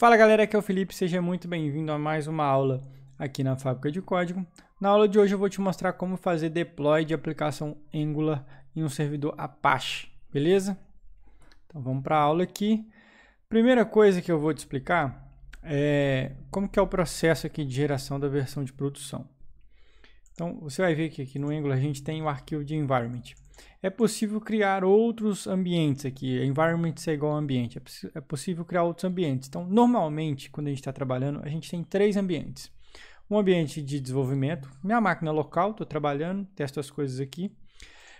Fala galera, aqui é o Felipe, seja muito bem-vindo a mais uma aula aqui na Fábrica de Código. Na aula de hoje eu vou te mostrar como fazer deploy de aplicação Angular em um servidor Apache, beleza? Então vamos para a aula aqui. Primeira coisa que eu vou te explicar é como que é o processo aqui de geração da versão de produção. Então você vai ver que aqui no Angular a gente tem o arquivo de environment. É possível criar outros ambientes aqui. Environment é igual a ambiente. É, é possível criar outros ambientes. Então, normalmente, quando a gente está trabalhando, a gente tem três ambientes. Um ambiente de desenvolvimento, minha máquina local, estou trabalhando, testo as coisas aqui.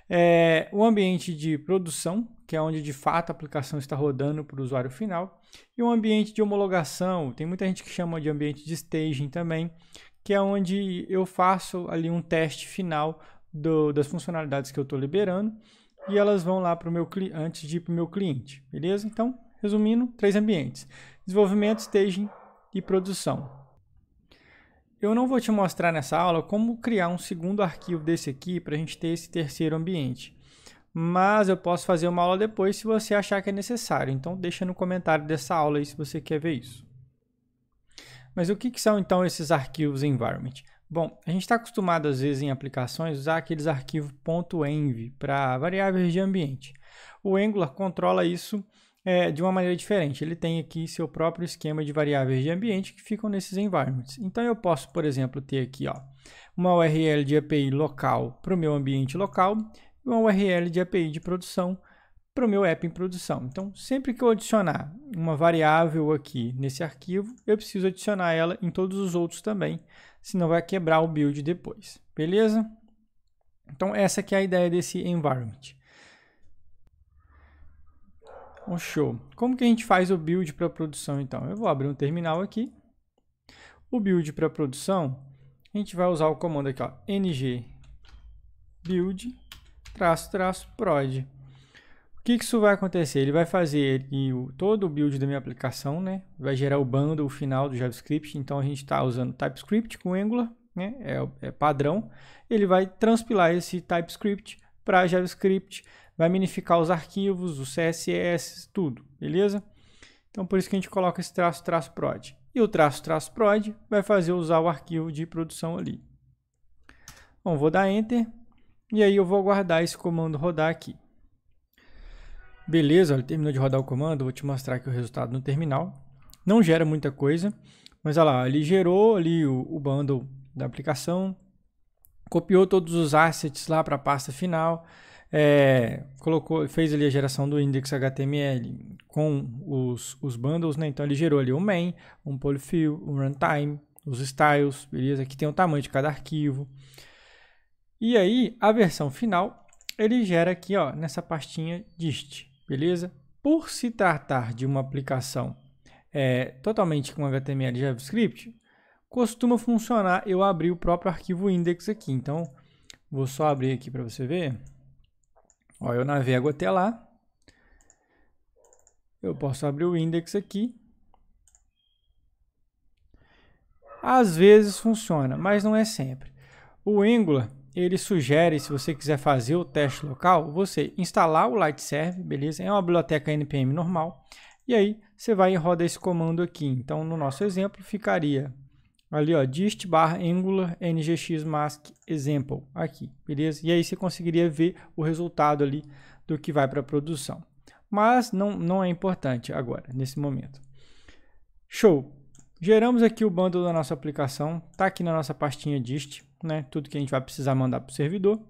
É, ambiente de produção, que é onde de fato a aplicação está rodando para o usuário final, e um ambiente de homologação, tem muita gente que chama de ambiente de staging também, que é onde eu faço ali um teste final do, das funcionalidades que eu estou liberando e elas vão lá para o meu cliente antes de ir para o meu cliente, beleza? Então, resumindo, três ambientes: desenvolvimento, staging e produção. Eu não vou te mostrar nessa aula como criar um segundo arquivo desse aqui para a gente ter esse terceiro ambiente. Mas eu posso fazer uma aula depois se você achar que é necessário. Então deixa no comentário dessa aula aí se você quer ver isso. Mas o que, que são então esses arquivos environment? Bom, a gente está acostumado às vezes em aplicações usar aqueles arquivos .env para variáveis de ambiente. O Angular controla isso é, de uma maneira diferente. Ele tem aqui seu próprio esquema de variáveis de ambiente que ficam nesses environments. Então eu posso, por exemplo, ter aqui ó, uma URL de API local para o meu ambiente local e uma URL de API de produção para o meu app em produção. Então, sempre que eu adicionar uma variável aqui nesse arquivo, eu preciso adicionar ela em todos os outros também, senão vai quebrar o build depois, beleza? Então essa que é a ideia desse environment. Um show. Como que a gente faz o build para produção então? Eu vou abrir um terminal aqui. O build para produção, a gente vai usar o comando aqui, ó, ng build traço traço prod que, que isso vai acontecer? Ele vai fazer ele, o, todo o build da minha aplicação, né? Vai gerar o bundle final do JavaScript. Então a gente está usando TypeScript com Angular, né? É, é padrão. Ele vai transpilar esse TypeScript para JavaScript, vai minificar os arquivos, o CSS, tudo, beleza? Então por isso que a gente coloca esse traço traço prod. E o traço traço prod vai fazer usar o arquivo de produção ali. Bom, vou dar enter e aí eu vou guardar esse comando rodar aqui. Beleza, ele terminou de rodar o comando, vou te mostrar aqui o resultado no terminal. Não gera muita coisa, mas olha lá, ele gerou ali o, o bundle da aplicação, copiou todos os assets lá para a pasta final, é, colocou, fez ali a geração do index HTML com os, os bundles, né? Então ele gerou ali o main, um polyfill, um runtime, os styles, beleza? Aqui tem o tamanho de cada arquivo. E aí, a versão final, ele gera aqui, ó, nessa pastinha dist beleza? Por se tratar de uma aplicação é, totalmente com HTML e JavaScript, costuma funcionar eu abrir o próprio arquivo index aqui. Então, vou só abrir aqui para você ver. Ó, eu navego até lá. Eu posso abrir o index aqui. Às vezes funciona, mas não é sempre. O Angular, ele sugere, se você quiser fazer o teste local, você instalar o Light beleza? É uma biblioteca NPM normal. E aí você vai e roda esse comando aqui. Então, no nosso exemplo, ficaria ali, ó, dist barra angular ngx mask example aqui, beleza? E aí você conseguiria ver o resultado ali do que vai para a produção. Mas não, não é importante agora, nesse momento. Show! Geramos aqui o bundle da nossa aplicação, está aqui na nossa pastinha dist, né? tudo que a gente vai precisar mandar para o servidor.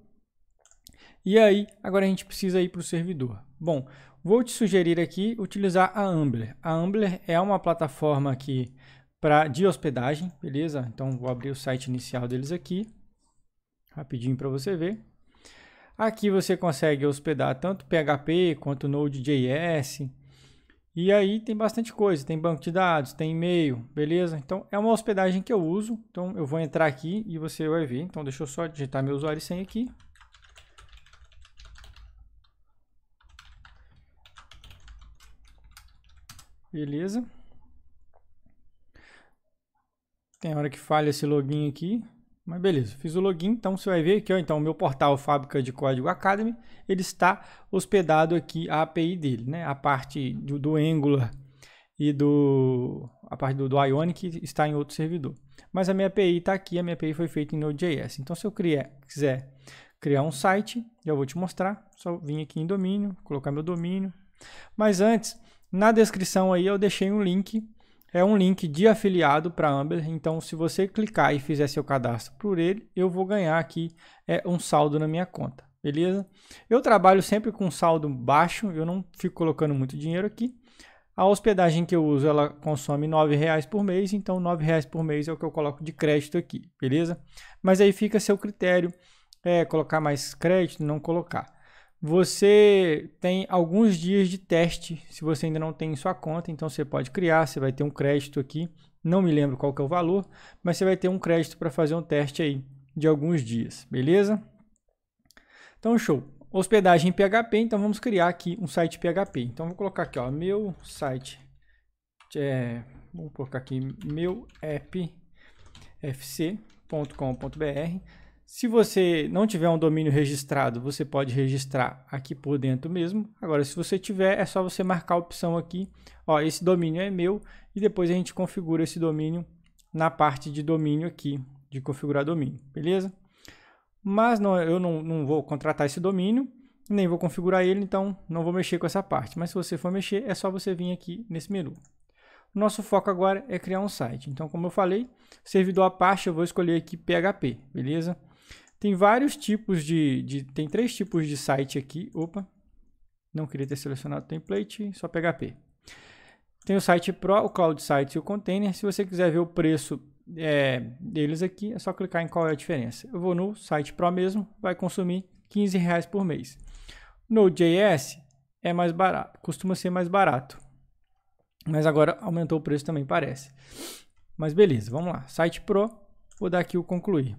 E aí, agora a gente precisa ir para o servidor. Bom, vou te sugerir aqui utilizar a Ambler. A Ambler é uma plataforma aqui pra, de hospedagem, beleza? Então, vou abrir o site inicial deles aqui, rapidinho para você ver. Aqui você consegue hospedar tanto PHP quanto Node.js, e aí tem bastante coisa, tem banco de dados, tem e-mail, beleza? Então é uma hospedagem que eu uso, então eu vou entrar aqui e você vai ver. Então deixa eu só digitar meu usuário sem aqui. Beleza. Tem hora que falha esse login aqui. Mas beleza, fiz o login, então você vai ver aqui, ó, então o meu portal Fábrica de Código Academy, ele está hospedado aqui a API dele, né? A parte do, do Angular e do a parte do, do Ionic está em outro servidor. Mas a minha API está aqui, a minha API foi feita em Node.js. Então se eu criar, quiser criar um site, já vou te mostrar, só vim aqui em domínio, colocar meu domínio. Mas antes, na descrição aí eu deixei um link é um link de afiliado para Amber. Então, se você clicar e fizer seu cadastro por ele, eu vou ganhar aqui é, um saldo na minha conta. Beleza? Eu trabalho sempre com saldo baixo, eu não fico colocando muito dinheiro aqui. A hospedagem que eu uso, ela consome R$ 9,00 por mês, então R$ 9,00 por mês é o que eu coloco de crédito aqui, beleza? Mas aí fica seu critério, é, colocar mais crédito, não colocar. Você tem alguns dias de teste, se você ainda não tem sua conta, então você pode criar, você vai ter um crédito aqui, não me lembro qual que é o valor, mas você vai ter um crédito para fazer um teste aí de alguns dias, beleza? Então show. Hospedagem em PHP, então vamos criar aqui um site PHP. Então vou colocar aqui, ó, meu site é, vou colocar aqui meu app fc.com.br se você não tiver um domínio registrado, você pode registrar aqui por dentro mesmo. Agora, se você tiver, é só você marcar a opção aqui, ó, esse domínio é meu, e depois a gente configura esse domínio na parte de domínio aqui, de configurar domínio, beleza? Mas não, eu não, não vou contratar esse domínio, nem vou configurar ele, então não vou mexer com essa parte. Mas se você for mexer, é só você vir aqui nesse menu. nosso foco agora é criar um site. Então, como eu falei, servidor Apache, eu vou escolher aqui PHP, beleza? Tem vários tipos de, de, Tem três tipos de site aqui. Opa, não queria ter selecionado o template, só PHP. Tem o site Pro, o Cloud Site e o Container. Se você quiser ver o preço é, deles aqui, é só clicar em qual é a diferença. Eu vou no site Pro mesmo, vai consumir 15 reais por mês. Node.js é mais barato, costuma ser mais barato. Mas agora aumentou o preço também, parece. Mas beleza, vamos lá. Site Pro, vou dar aqui o concluir.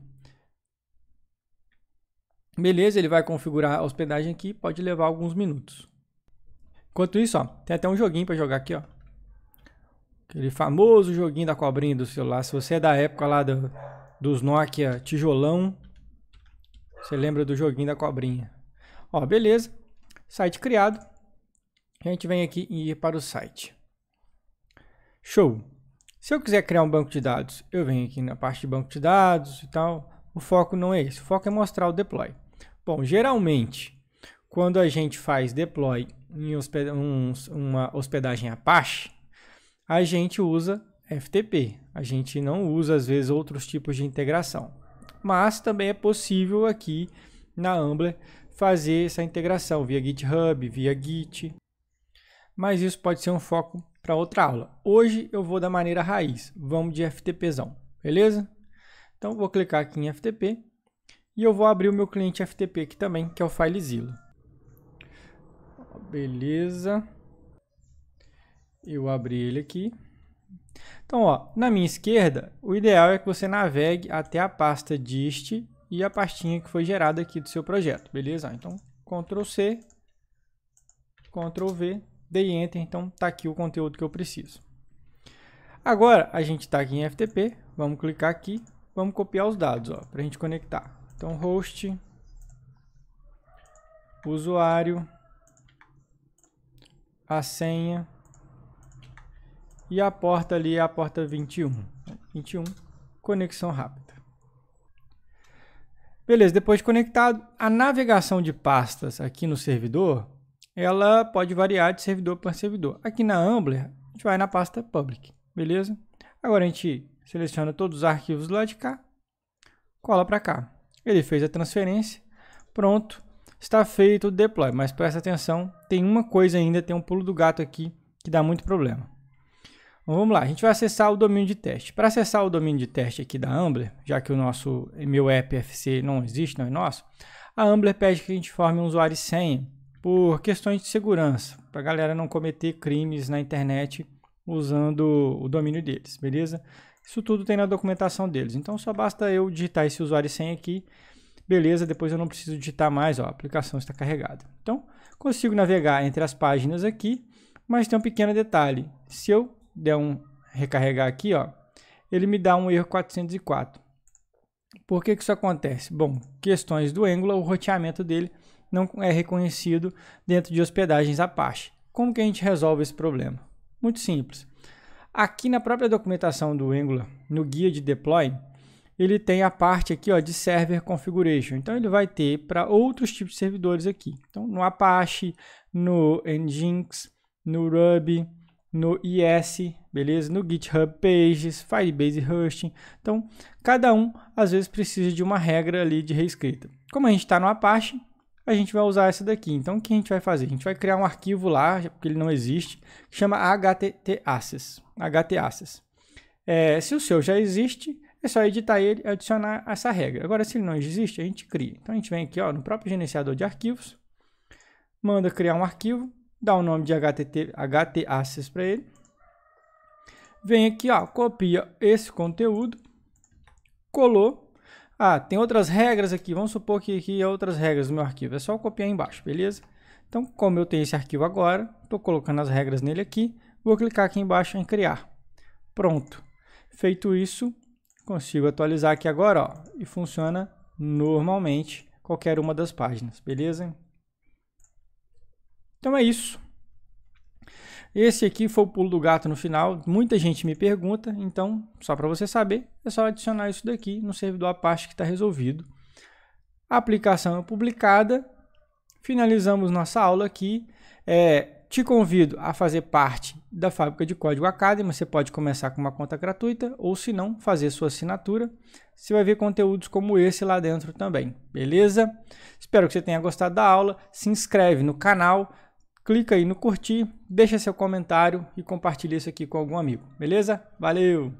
Beleza, ele vai configurar a hospedagem aqui, pode levar alguns minutos. Enquanto isso, ó, tem até um joguinho para jogar aqui, ó. Aquele famoso joguinho da cobrinha do celular. Se você é da época lá do, dos Nokia tijolão, você lembra do joguinho da cobrinha. Ó, beleza. Site criado. A gente vem aqui e ir para o site. Show. Se eu quiser criar um banco de dados, eu venho aqui na parte de banco de dados e tal. O foco não é esse. O foco é mostrar o deploy. Bom, geralmente, quando a gente faz deploy em hosped um, uma hospedagem Apache, a gente usa FTP. A gente não usa, às vezes, outros tipos de integração. Mas também é possível aqui na Ambler fazer essa integração via GitHub, via Git. Mas isso pode ser um foco para outra aula. Hoje eu vou da maneira raiz. Vamos de FTPzão, beleza? Então vou clicar aqui em FTP e eu vou abrir o meu cliente FTP aqui também, que é o FileZilla. Beleza. Eu abri ele aqui. Então, ó, na minha esquerda, o ideal é que você navegue até a pasta dist e a pastinha que foi gerada aqui do seu projeto, beleza? Então, Ctrl C, Ctrl V, dei Enter, então tá aqui o conteúdo que eu preciso. Agora, a gente está aqui em FTP, vamos clicar aqui, vamos copiar os dados, ó, para a gente conectar. Então, host, usuário, a senha e a porta ali é a porta 21. 21, conexão rápida. Beleza, depois de conectado, a navegação de pastas aqui no servidor, ela pode variar de servidor para servidor. Aqui na Ambler, a gente vai na pasta public, beleza? Agora a gente seleciona todos os arquivos lá de cá, cola para cá. Ele fez a transferência, pronto, está feito o deploy. Mas presta atenção, tem uma coisa ainda, tem um pulo do gato aqui que dá muito problema. Então, vamos lá, a gente vai acessar o domínio de teste. Para acessar o domínio de teste aqui da Ambler, já que o nosso meu app FC não existe, não é nosso, a Ambler pede que a gente forme um usuário e senha por questões de segurança, para a galera não cometer crimes na internet usando o domínio deles, beleza? Isso tudo tem na documentação deles. Então só basta eu digitar esse usuário e senha aqui. Beleza, depois eu não preciso digitar mais, ó, a aplicação está carregada. Então, consigo navegar entre as páginas aqui, mas tem um pequeno detalhe. Se eu der um recarregar aqui, ó, ele me dá um erro 404. Por que, que isso acontece? Bom, questões do Angular, o roteamento dele não é reconhecido dentro de hospedagens Apache. Como que a gente resolve esse problema? Muito simples. Aqui na própria documentação do Angular, no guia de deploy, ele tem a parte aqui ó, de server configuration. Então ele vai ter para outros tipos de servidores aqui. Então no Apache, no Nginx, no Ruby, no IS, beleza? No GitHub Pages, Firebase Hosting. Então cada um às vezes precisa de uma regra ali de reescrita. Como a gente está no Apache, a gente vai usar essa daqui. Então, o que a gente vai fazer? A gente vai criar um arquivo lá, porque ele não existe, que chama htaccess. htaccess. É, se o seu já existe, é só editar ele e adicionar essa regra. Agora, se ele não existe, a gente cria. Então, a gente vem aqui ó, no próprio gerenciador de arquivos, manda criar um arquivo, dá o nome de HTT, htaccess para ele. Vem aqui, ó, copia esse conteúdo, colou, ah, tem outras regras aqui. Vamos supor que aqui é outras regras do meu arquivo. É só copiar embaixo, beleza? Então, como eu tenho esse arquivo agora, estou colocando as regras nele aqui. Vou clicar aqui embaixo em criar. Pronto. Feito isso, consigo atualizar aqui agora, ó, e funciona normalmente qualquer uma das páginas, beleza? Então é isso. Esse aqui foi o pulo do gato no final. Muita gente me pergunta, então, só para você saber, é só adicionar isso daqui no servidor Apache que está resolvido. A aplicação é publicada. Finalizamos nossa aula aqui. É, te convido a fazer parte da fábrica de código Academy. Você pode começar com uma conta gratuita ou, se não, fazer sua assinatura. Você vai ver conteúdos como esse lá dentro também, beleza? Espero que você tenha gostado da aula. Se inscreve no canal clica aí no curtir, deixa seu comentário e compartilha isso aqui com algum amigo, beleza? Valeu!